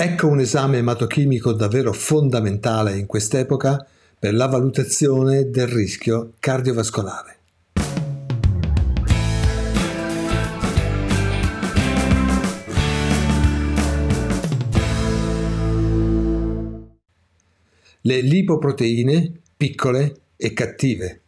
Ecco un esame ematochimico davvero fondamentale in quest'epoca per la valutazione del rischio cardiovascolare. Le lipoproteine piccole e cattive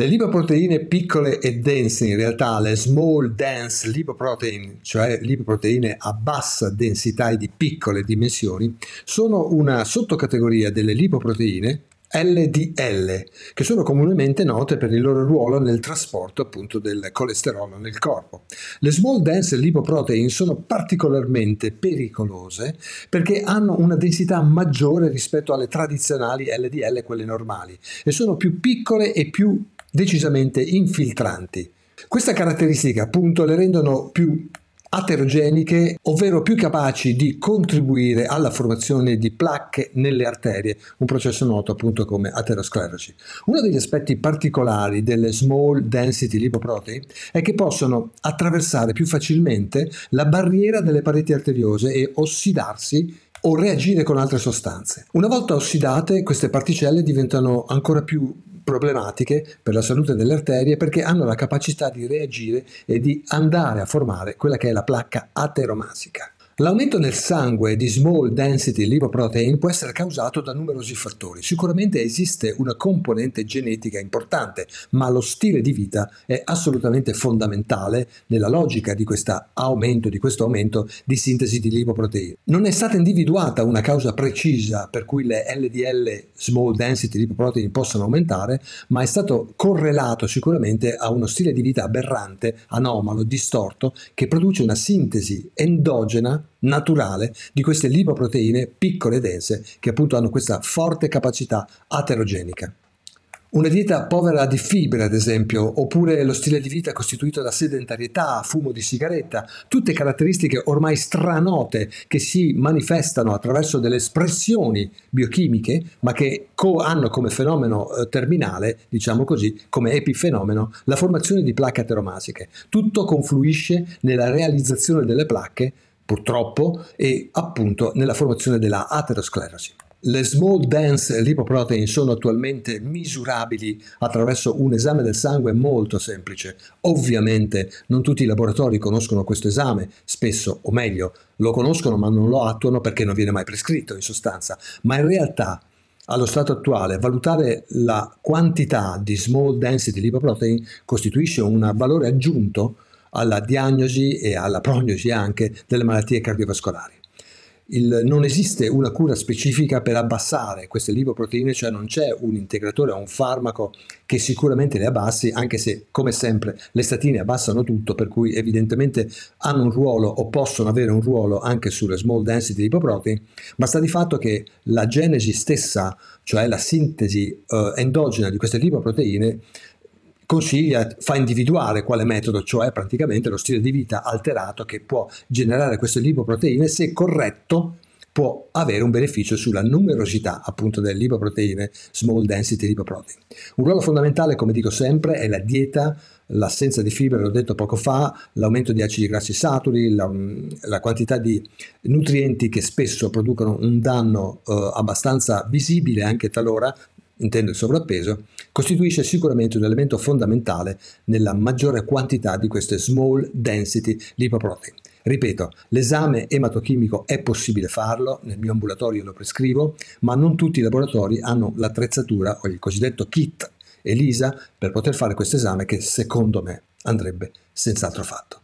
le lipoproteine piccole e dense, in realtà le small dense lipoprotein, cioè lipoproteine a bassa densità e di piccole dimensioni, sono una sottocategoria delle lipoproteine LDL, che sono comunemente note per il loro ruolo nel trasporto appunto del colesterolo nel corpo. Le small dense lipoprotein sono particolarmente pericolose perché hanno una densità maggiore rispetto alle tradizionali LDL, quelle normali, e sono più piccole e più decisamente infiltranti. Questa caratteristica appunto le rendono più aterogeniche, ovvero più capaci di contribuire alla formazione di placche nelle arterie, un processo noto appunto come aterosclerosi. Uno degli aspetti particolari delle small density lipoprotein è che possono attraversare più facilmente la barriera delle pareti arteriose e ossidarsi o reagire con altre sostanze. Una volta ossidate, queste particelle diventano ancora più problematiche per la salute delle arterie perché hanno la capacità di reagire e di andare a formare quella che è la placca ateromasica. L'aumento nel sangue di small density lipoprotein può essere causato da numerosi fattori. Sicuramente esiste una componente genetica importante, ma lo stile di vita è assolutamente fondamentale nella logica di, aumento, di questo aumento di sintesi di lipoprotein. Non è stata individuata una causa precisa per cui le LDL small density lipoprotein possano aumentare, ma è stato correlato sicuramente a uno stile di vita aberrante, anomalo, distorto, che produce una sintesi endogena naturale di queste lipoproteine piccole e dense che appunto hanno questa forte capacità aterogenica. Una dieta povera di fibre, ad esempio, oppure lo stile di vita costituito da sedentarietà, fumo di sigaretta, tutte caratteristiche ormai stranote che si manifestano attraverso delle espressioni biochimiche, ma che co- hanno come fenomeno eh, terminale, diciamo così, come epifenomeno, la formazione di placche ateromasiche. Tutto confluisce nella realizzazione delle placche purtroppo, e appunto nella formazione della aterosclerosi. Le small dense lipoprotein sono attualmente misurabili attraverso un esame del sangue molto semplice. Ovviamente non tutti i laboratori conoscono questo esame, spesso, o meglio, lo conoscono ma non lo attuano perché non viene mai prescritto in sostanza, ma in realtà allo stato attuale valutare la quantità di small density lipoprotein costituisce un valore aggiunto alla diagnosi e alla prognosi anche delle malattie cardiovascolari. Il, non esiste una cura specifica per abbassare queste lipoproteine, cioè non c'è un integratore o un farmaco che sicuramente le abbassi, anche se come sempre le statine abbassano tutto, per cui evidentemente hanno un ruolo o possono avere un ruolo anche sulle small density lipoprotein, ma sta di fatto che la genesi stessa, cioè la sintesi eh, endogena di queste lipoproteine, consiglia, fa individuare quale metodo, cioè praticamente lo stile di vita alterato che può generare queste lipoproteine se corretto può avere un beneficio sulla numerosità appunto delle lipoproteine, small density lipoprotein. Un ruolo fondamentale, come dico sempre, è la dieta, l'assenza di fibre, l'ho detto poco fa, l'aumento di acidi grassi saturi, la, mm, la quantità di nutrienti che spesso producono un danno eh, abbastanza visibile anche talora intendo il sovrappeso, costituisce sicuramente un elemento fondamentale nella maggiore quantità di queste small density lipoprotein. Ripeto, l'esame ematochimico è possibile farlo, nel mio ambulatorio lo prescrivo, ma non tutti i laboratori hanno l'attrezzatura o il cosiddetto kit ELISA per poter fare questo esame che secondo me andrebbe senz'altro fatto.